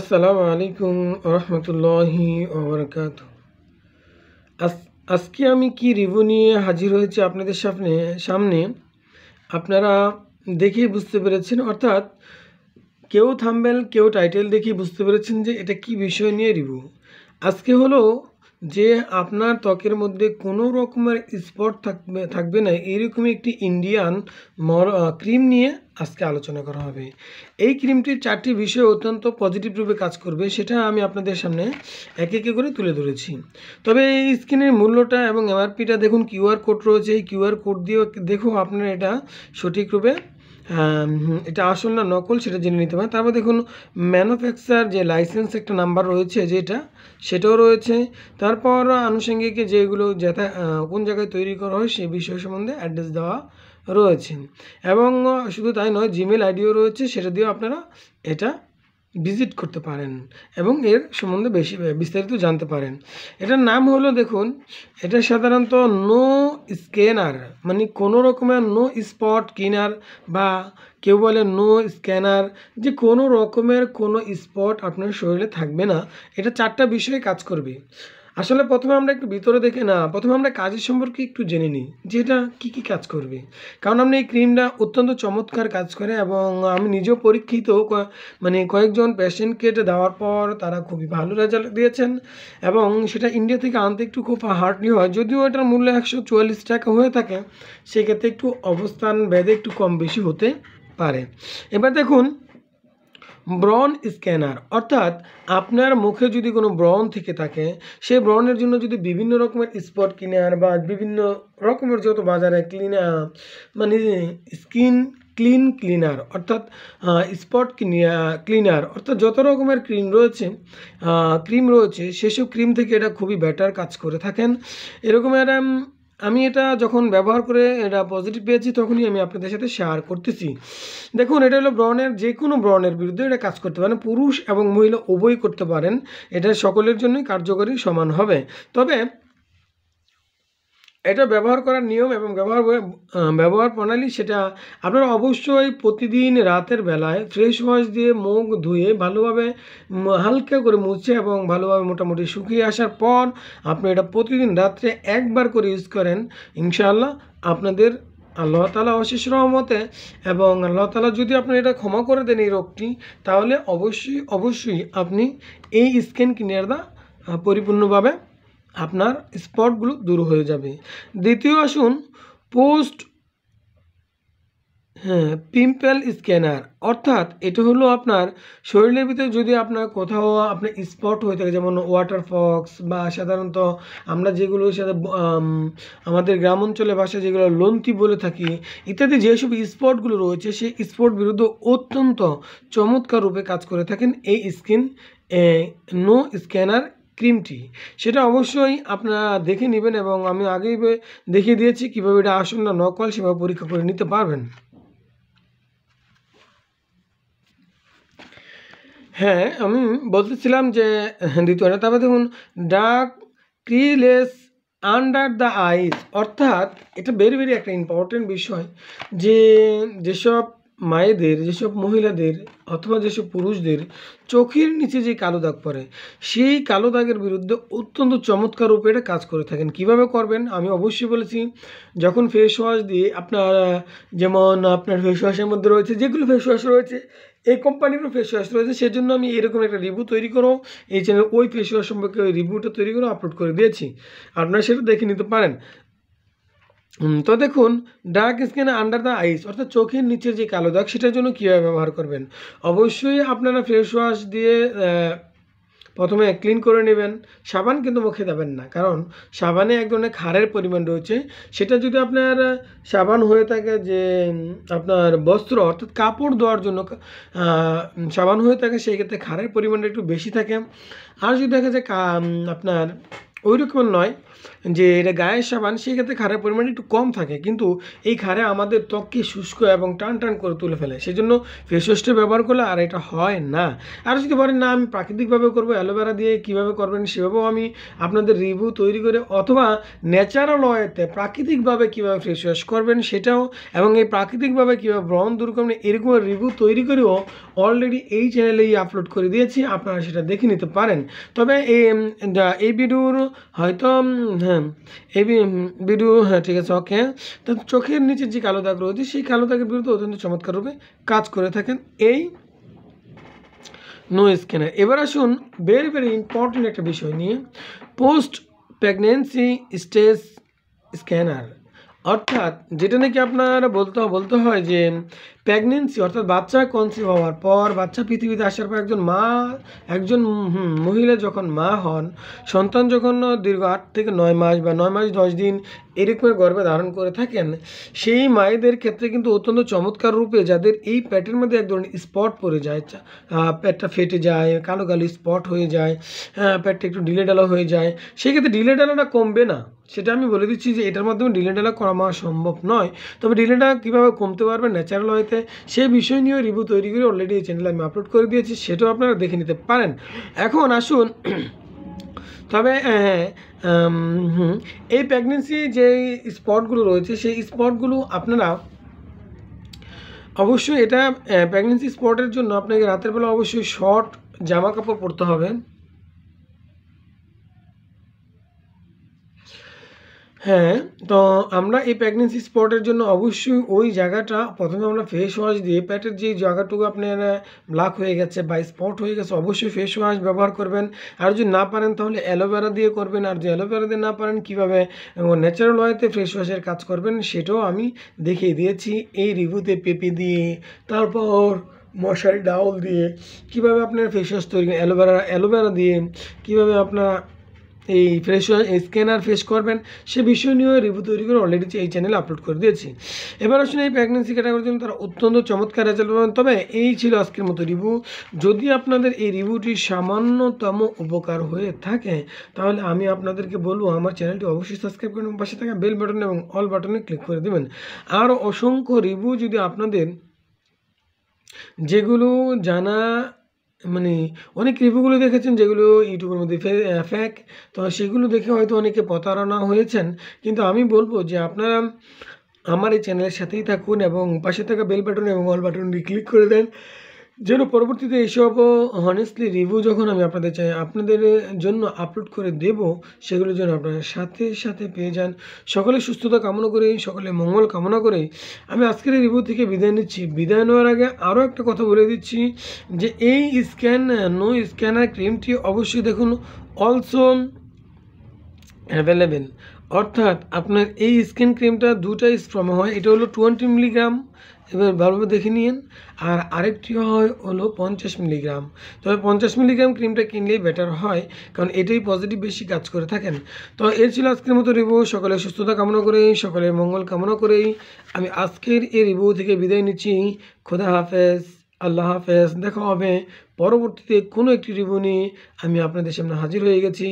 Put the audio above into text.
আসসালামু আলাইকুম রহমতুল্লাহি ওবরকাত আজকে আমি কি রিভিউ নিয়ে হাজির হয়েছি আপনাদের সামনে সামনে আপনারা দেখেই বুঝতে পেরেছেন অর্থাৎ কেউ থাম্বেল কেউ টাইটেল দেখেই বুঝতে পেরেছেন যে এটা কি বিষয় নিয়ে রিভু আজকে হলো যে আপনার ত্বকের মধ্যে কোনো রকমের স্পট থাকবে থাকবে না এরকম একটি ইন্ডিয়ান মর ক্রিম নিয়ে আজকে আলোচনা করা হবে এই ক্রিমটির চারটি বিষয় অত্যন্ত পজিটিভ রূপে কাজ করবে সেটা আমি আপনাদের সামনে এক একে করে তুলে ধরেছি তবে এই স্কিনের মূল্যটা এবং এমআরপিটা দেখুন কিউআর কোড রয়েছে এই কিউআর কোড দিয়েও দেখুন আপনারা এটা সঠিকরূপে এটা আসল না নকল সেটা জেনে নিতে পারেন তারপর দেখুন ম্যানুফ্যাকচার যে লাইসেন্স একটা নাম্বার রয়েছে যেটা সেটাও রয়েছে তারপর আনুষঙ্গিক যেগুলো যেথা কোন জায়গায় তৈরি করা হয় সেই বিষয় সম্বন্ধে অ্যাড্রেস দেওয়া রয়েছে এবং শুধু তাই নয় জিমেল আইডিও রয়েছে সেটা দিয়েও আপনারা এটা ভিজিট করতে পারেন এবং এর সম্বন্ধে বেশি বিস্তারিত জানতে পারেন এটার নাম হলো দেখুন এটা সাধারণত নো স্ক্যানার মানে কোনো রকমের নো স্পট কিনার বা কেউ বলে নো স্ক্যানার যে কোনো রকমের কোনো স্পট আপনার শরীরে থাকবে না এটা চারটা বিষয়ে কাজ করবে আসলে প্রথমে আমরা একটু ভিতরে দেখে না প্রথমে আমরা কাজের সম্পর্কে একটু জেনে নিই যে এটা কী কী কাজ করবে কারণ আপনি এই ক্রিমটা অত্যন্ত চমৎকার কাজ করে এবং আমি নিজেও পরীক্ষিত মানে কয়েকজন পেশেন্টকে এটা দেওয়ার পর তারা খুবই ভালো রেজাল্ট দিয়েছেন এবং সেটা ইন্ডিয়া থেকে আনতে একটু খুব হার্ডলি হয় যদিও এটার মূল্য একশো চুয়াল্লিশ টাকা হয়ে থাকে সেক্ষেত্রে একটু অবস্থান ভেদে একটু কম বেশি হতে পারে এবার দেখুন ব্রন স্ক্যানার অর্থাৎ আপনার মুখে যদি কোনো ব্রন থেকে থাকে সেই ব্রনের জন্য যদি বিভিন্ন রকমের স্পট ক্লিনার বা বিভিন্ন রকমের যত বাজারে ক্লিনার মানে স্কিন ক্লিন ক্লিনার অর্থাৎ স্পট ক্লিনার অর্থাৎ যত রকমের ক্রিম রয়েছে ক্রিম রয়েছে সেসব ক্রিম থেকে এটা খুবই বেটার কাজ করে থাকেন এরকম একটা আমি এটা যখন ব্যবহার করে এটা পজিটিভ পেয়েছি তখনই আমি আপনাদের সাথে শেয়ার করতেছি দেখুন এটা হলো ব্রণের যে কোনো ব্রণের বিরুদ্ধে এটা কাজ করতে পারেন পুরুষ এবং মহিলা উভয়ই করতে পারেন এটা সকলের জন্যই কার্যকরী সমান হবে তবে এটা ব্যবহার করার নিয়ম এবং ব্যবহার ব্যবহার প্রণালী সেটা আপনারা অবশ্যই প্রতিদিন রাতের বেলায় ফ্রেশ ওয়াশ দিয়ে মুখ ধুয়ে ভালোভাবে হালকা করে মুছে এবং ভালোভাবে মোটামুটি শুকিয়ে আসার পর আপনি এটা প্রতিদিন রাত্রে একবার করে ইউজ করেন ইনশাআল্লাহ আপনাদের আল্লাহ তালা অশেষ রহমতে এবং আল্লাহ তালা যদি আপনি এটা ক্ষমা করে দেন এই রোগটি তাহলে অবশ্যই অবশ্যই আপনি এই স্কিন ক্লিনারটা পরিপূর্ণভাবে আপনার স্পটগুলো দূর হয়ে যাবে দ্বিতীয় আসুন পোস্ট হ্যাঁ পিম্পেল স্ক্যানার অর্থাৎ এটা হলো আপনার শরীরের ভিতরে যদি আপনার কোথাও আপনার স্পট হয়ে থাকে যেমন ওয়াটার ফক্স বা সাধারণত আমরা যেগুলো সাথে আমাদের গ্রাম অঞ্চলে বাসা যেগুলো লন্তি বলে থাকি ইত্যাদি যেসব স্পটগুলো রয়েছে সেই স্পট বিরুদ্ধে অত্যন্ত চমৎকার রূপে কাজ করে থাকেন এই স্কিন নো স্ক্যানার ক্রিমটি সেটা অবশ্যই আপনারা দেখে নেবেন এবং আমি আগেই দেখিয়ে দিয়েছি কীভাবে এটা আসুন না নকল সেভাবে পরীক্ষা করে নিতে পারবেন হ্যাঁ আমি বলতেছিলাম যে দ্বিতীয়টা তারপরে দেখুন dark circles under the eyes অর্থাৎ এটা ভেরি ভেরি একটা ইম্পর্টেন্ট বিষয় যে যেসব মায়েদের যেসব মহিলাদের অথবা যেসব পুরুষদের চোখের নিচে যে কালো দাগ পড়ে সেই কালো দাগের বিরুদ্ধে অত্যন্ত চমৎকার রূপে এটা কাজ করে থাকেন কিভাবে করবেন আমি অবশ্যই বলেছি যখন ফেস ওয়াশ দিয়ে আপনার যেমন আপনার ফেস ওয়াশের মধ্যে রয়েছে যেগুলো ফেস ওয়াশ রয়েছে এই কোম্পানিরও ফেস ওয়াশ রয়েছে সেজন্য আমি এরকম একটা রিভিউ তৈরি করো এই চ্যানেল ওই ফেস ওয়াশ সম্পর্কে ওই রিভিউটা তৈরি করে আপলোড করে দিয়েছি আপনারা সেটা দেখে নিতে পারেন তো দেখুন dark skin under the eyes অর্থাৎ চোখের নিচে যে কালো দাগ সেটার জন্য কীভাবে ব্যবহার করবেন অবশ্যই আপনারা ফেস ওয়াশ দিয়ে প্রথমে ক্লিন করে নেবেন সাবান কিন্তু মুখে দেবেন না কারণ সাবানে এক ধরনের খারের পরিমাণ রয়েছে সেটা যদি আপনার সাবান হয়ে থাকে যে আপনার বস্ত্র অর্থাৎ কাপড় ধোয়ার জন্য সাবান হয়ে থাকে সেই ক্ষেত্রে খারের পরিমাণটা একটু বেশি থাকে আর যদি দেখা যায় আপনার ওই রকম নয় যে এটা গায়ের সাবান সেই ক্ষেত্রে খারের পরিমাণ একটু কম থাকে কিন্তু এই খারে আমাদের ত্বককে শুষ্ক এবং টান টান করে তুলে ফেলে সেই জন্য ফেস ওয়াশটা ব্যবহার করলে আর এটা হয় না আর যদি বলেন না আমি প্রাকৃতিকভাবে করব অ্যালোভেরা দিয়ে কিভাবে করবেন সেভাবেও আমি আপনাদের রিভিউ তৈরি করে অথবা ন্যাচারাল ওয়েতে প্রাকৃতিকভাবে কীভাবে ফেস ওয়াশ করবেন সেটাও এবং এই প্রাকৃতিকভাবে কীভাবে ব্রণ দূর করবেন এরকম রিভিউ তৈরি করেও অলরেডি এই চ্যানেলেই আপলোড করে দিয়েছি আপনারা সেটা দেখে নিতে পারেন তবে এই ভিডিওর হয়তো হ্যাঁ এই বিডু হ্যাঁ ঠিক আছে ওকে তো চোখের নিচে যে কালো দাগ রয়েছে সেই কালো দাগের বিরুদ্ধে অত্যন্ত চমৎকার রূপে কাজ করে থাকেন এই নো স্ক্যানার এবার আসুন ভেরি ভেরি ইম্পর্টেন্ট একটা বিষয় নিয়ে পোস্ট প্রেগনেন্সি স্টেজ স্ক্যানার অর্থাৎ যেটা নাকি আপনার বলতে বলতে হয় যে প্রেগনেন্সি অর্থাৎ বাচ্চা কনসিভ হওয়ার পর বাচ্চা পৃথিবীতে আসার পর একজন মা একজন মহিলা যখন মা হন সন্তান যখন দীর্ঘ আট থেকে নয় মাস বা নয় মাস দশ দিন এরকমের গর্ভে ধারণ করে থাকেন সেই মায়েদের ক্ষেত্রে কিন্তু অত্যন্ত চমৎকার রূপে যাদের এই প্যাটের মধ্যে এক ধরনের স্পট পড়ে যায় প্যাটটা ফেটে যায় কালো কালো স্পট হয়ে যায় প্যাটটা একটু ঢিলে ডালা হয়ে যায় সেক্ষেত্রে ঢিলে ডালাটা কমবে না সেটা আমি বলে দিচ্ছি যে এটার মাধ্যমে ডিলে ডালা মা সম্ভব নয় তবে ডিলে ডালা কীভাবে কমতে পারবে ন্যাচারাল হয়েতে সেই বিষয় নিয়ে রিভিউ তৈরি করে অলরেডি এই চ্যানেলে আমি আপলোড করে দিয়েছি সেটাও আপনারা দেখে নিতে পারেন এখন আসুন তবে এই প্রেগনেন্সি যে স্পটগুলো রয়েছে সেই স্পটগুলো আপনারা অবশ্যই এটা প্রেগনেন্সি স্পটের জন্য আপনাকে রাতের বেলা অবশ্যই শর্ট জামা কাপড় পরতে হবে হ্যাঁ তো আমরা এই প্রেগনেন্সি স্পটের জন্য অবশ্যই ওই জায়গাটা প্রথমে আমরা ফেস ওয়াশ দিয়ে প্যাটের যে জায়গাটুকু আপনার ব্ল্যাক হয়ে গেছে বা স্পট হয়ে গেছে অবশ্যই ফেস ওয়াশ ব্যবহার করবেন আর যদি না পারেন তাহলে অ্যালোভেরা দিয়ে করবেন আর যদি অ্যালোভেরা দিয়ে না পারেন কীভাবে ন্যাচারাল ওয়েতে ফেস ওয়াশের কাজ করবেন সেটাও আমি দেখিয়ে দিয়েছি এই রিভিউতে পেপি দিয়ে তারপর মশারি ডাউল দিয়ে কিভাবে আপনার ফেস ওয়াশ তৈরি অ্যালোভেরা অ্যালোভেরা দিয়ে কিভাবে আপনার এই ফ্রেশ স্ক্যানার ফেস করবেন সে বিষয় নিয়েও রিভিউ তৈরি করে অলরেডি এই চ্যানেলে আপলোড করে দিয়েছি এবার আসলে এই প্রেগনেন্সি ক্যাটাগরির জন্য তারা অত্যন্ত চমৎকার রেজাল্ট পাবেন তবে এই ছিল আজকের মতো রিভিউ যদি আপনাদের এই রিভিউটি সামান্যতম উপকার হয়ে থাকে তাহলে আমি আপনাদেরকে বলবো আমার চ্যানেলটি অবশ্যই সাবস্ক্রাইব করুন পাশে থাকা বেল বাটন এবং অল বাটনে ক্লিক করে দেবেন আর অসংখ্য রিভিউ যদি আপনাদের যেগুলো জানা মানে অনেক রিভিউগুলো দেখেছেন যেগুলো ইউটিউবের মধ্যে ফ্যাক তো সেগুলো দেখে হয়তো অনেকে প্রতারণা হয়েছেন কিন্তু আমি বলবো যে আপনারা আমার এই চ্যানেলের সাথেই থাকুন এবং পাশে থাকা বেল বাটন এবং অল বাটনটি ক্লিক করে দেন যেন পরবর্তীতে এইসব হনেস্টলি রিভিউ যখন আমি আপনাদের চাই আপনাদের জন্য আপলোড করে দেব সেগুলো যেন আপনারা সাথে সাথে পেয়ে যান সকলে সুস্থতা কামনা করে সকলে মঙ্গল কামনা করে আমি আজকের রিভিউ থেকে বিদায় নিচ্ছি বিদায় নেওয়ার আগে আরও একটা কথা বলে দিচ্ছি যে এই স্ক্যান নো স্ক্যানার ক্রিমটি অবশ্যই দেখুন অলসো অ্যাভেলেবেল অর্থাৎ আপনার এই স্কিন ক্রিমটা দুটা স্প্রমে হয় এটা হলো টোয়েন্টি মিলিগ্রাম এবার ভালোভাবে দেখে নিন আর আরেকটি হয় হলো পঞ্চাশ মিলিগ্রাম তবে পঞ্চাশ মিলিগ্রাম ক্রিমটা কিনলেই বেটার হয় কারণ এটাই পজিটিভ বেশি কাজ করে থাকেন তো এর ছিল আজকের মতো রিভিউ সকলের সুস্থতা কামনা করেই সকলের মঙ্গল কামনা করেই আমি আজকের এই রিভিউ থেকে বিদায় নিচ্ছি খোদা হাফেজ আল্লাহ হাফেজ দেখা হবে পরবর্তীতে কোনো একটি রিভিউ নিয়ে আমি আপনাদের সামনে হাজির হয়ে গেছি